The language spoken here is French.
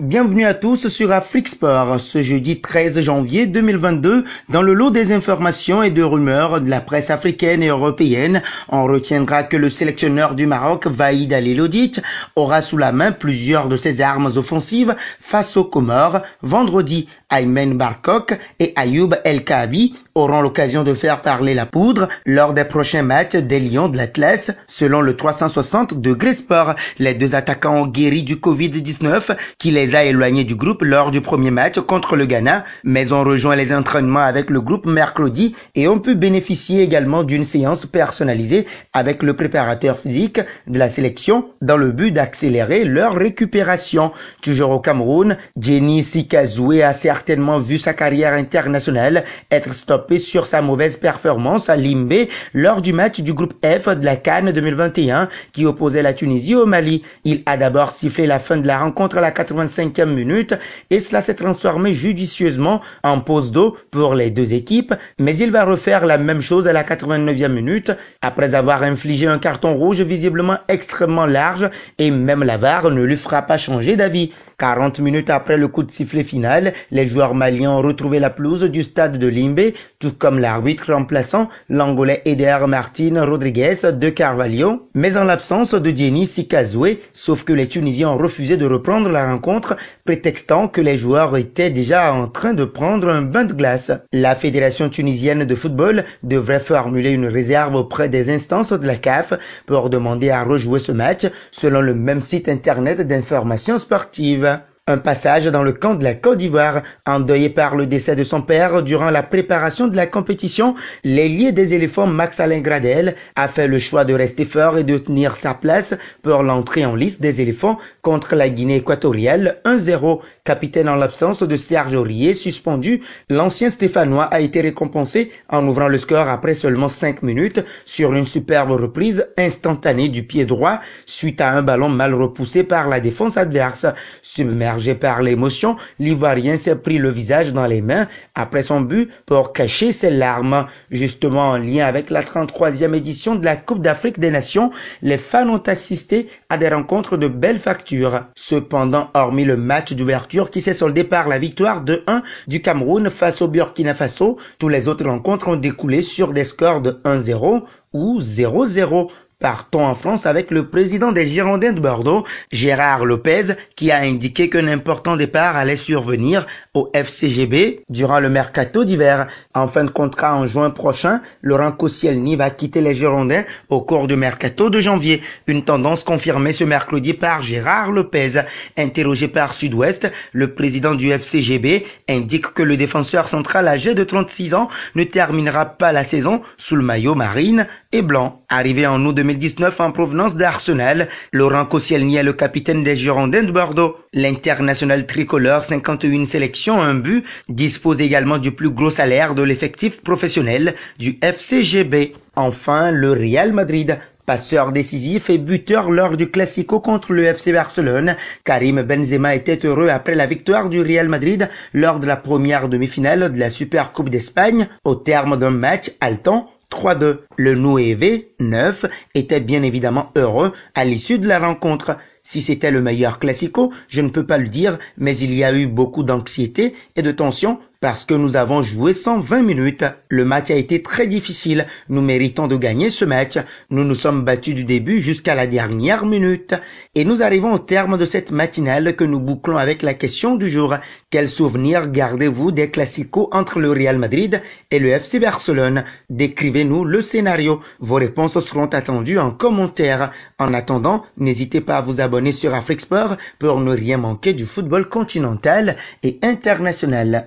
Bienvenue à tous sur Afrique ce jeudi 13 janvier 2022. Dans le lot des informations et de rumeurs de la presse africaine et européenne, on retiendra que le sélectionneur du Maroc, Vaïd Alilodit, aura sous la main plusieurs de ses armes offensives face aux Comores vendredi Aymen Barkok et Ayoub El Kabi auront l'occasion de faire parler la poudre lors des prochains matchs des Lions de l'Atlas, selon le 360 de sport. Les deux attaquants ont guéri du Covid-19 qui les a éloignés du groupe lors du premier match contre le Ghana, mais ont rejoint les entraînements avec le groupe mercredi et ont pu bénéficier également d'une séance personnalisée avec le préparateur physique de la sélection dans le but d'accélérer leur récupération. Toujours au Cameroun, Jenny Sikazoué a certainement vu sa carrière internationale être stoppée sur sa mauvaise performance à Limbe lors du match du groupe F de la Cannes 2021 qui opposait la Tunisie au Mali. Il a d'abord sifflé la fin de la rencontre à la 85e minute et cela s'est transformé judicieusement en pause d'eau pour les deux équipes, mais il va refaire la même chose à la 89e minute après avoir infligé un carton rouge visiblement extrêmement large et même la ne lui fera pas changer d'avis. 40 minutes après le coup de sifflet final, les joueurs maliens ont retrouvé la pelouse du stade de Limbe, tout comme l'arbitre remplaçant l'Angolais Eder Martin Rodriguez de Carvalho, mais en l'absence de Jenny Sikazoué, sauf que les Tunisiens ont refusé de reprendre la rencontre, prétextant que les joueurs étaient déjà en train de prendre un bain de glace. La Fédération tunisienne de football devrait formuler une réserve auprès des instances de la CAF pour demander à rejouer ce match, selon le même site internet d'information sportive. Un passage dans le camp de la Côte d'Ivoire, endeuillé par le décès de son père durant la préparation de la compétition, l'ailier des éléphants Max Alain Gradel a fait le choix de rester fort et de tenir sa place pour l'entrée en liste des éléphants contre la Guinée équatoriale 1-0. Capitaine en l'absence de Serge Aurier, suspendu, l'ancien Stéphanois a été récompensé en ouvrant le score après seulement 5 minutes sur une superbe reprise instantanée du pied droit suite à un ballon mal repoussé par la défense adverse par l'émotion, l'Ivoirien s'est pris le visage dans les mains après son but pour cacher ses larmes. Justement en lien avec la 33e édition de la Coupe d'Afrique des Nations, les fans ont assisté à des rencontres de belle facture. Cependant, hormis le match d'ouverture qui s'est soldé par la victoire de 1 du Cameroun face au Burkina Faso, toutes les autres rencontres ont découlé sur des scores de 1-0 ou 0-0. Partons en France avec le président des Girondins de Bordeaux, Gérard Lopez, qui a indiqué qu'un important départ allait survenir au FCGB durant le mercato d'hiver. En fin de contrat en juin prochain, Laurent Koscielny va quitter les Girondins au cours du mercato de janvier. Une tendance confirmée ce mercredi par Gérard Lopez. Interrogé par Sud-Ouest, le président du FCGB indique que le défenseur central âgé de 36 ans ne terminera pas la saison sous le maillot marine blanc. Arrivé en août 2019 en provenance d'Arsenal, Laurent Koscielny est le capitaine des Girondins de Bordeaux. L'international tricolore, 51 sélections, un but, dispose également du plus gros salaire de l'effectif professionnel du FCGB. Enfin, le Real Madrid, Passeur décisif et buteur lors du Classico contre le FC Barcelone, Karim Benzema était heureux après la victoire du Real Madrid lors de la première demi-finale de la Supercoupe d'Espagne au terme d'un match haletant 3-2. Le V, 9, était bien évidemment heureux à l'issue de la rencontre. Si c'était le meilleur classico, je ne peux pas le dire, mais il y a eu beaucoup d'anxiété et de tension parce que nous avons joué 120 minutes. Le match a été très difficile. Nous méritons de gagner ce match. Nous nous sommes battus du début jusqu'à la dernière minute. Et nous arrivons au terme de cette matinale que nous bouclons avec la question du jour. Quels souvenirs gardez-vous des classicos entre le Real Madrid et le FC Barcelone? Décrivez-nous le scénario. Vos réponses seront attendues en commentaire. En attendant, n'hésitez pas à vous abonner abonner sur Afrique Sport pour ne rien manquer du football continental et international.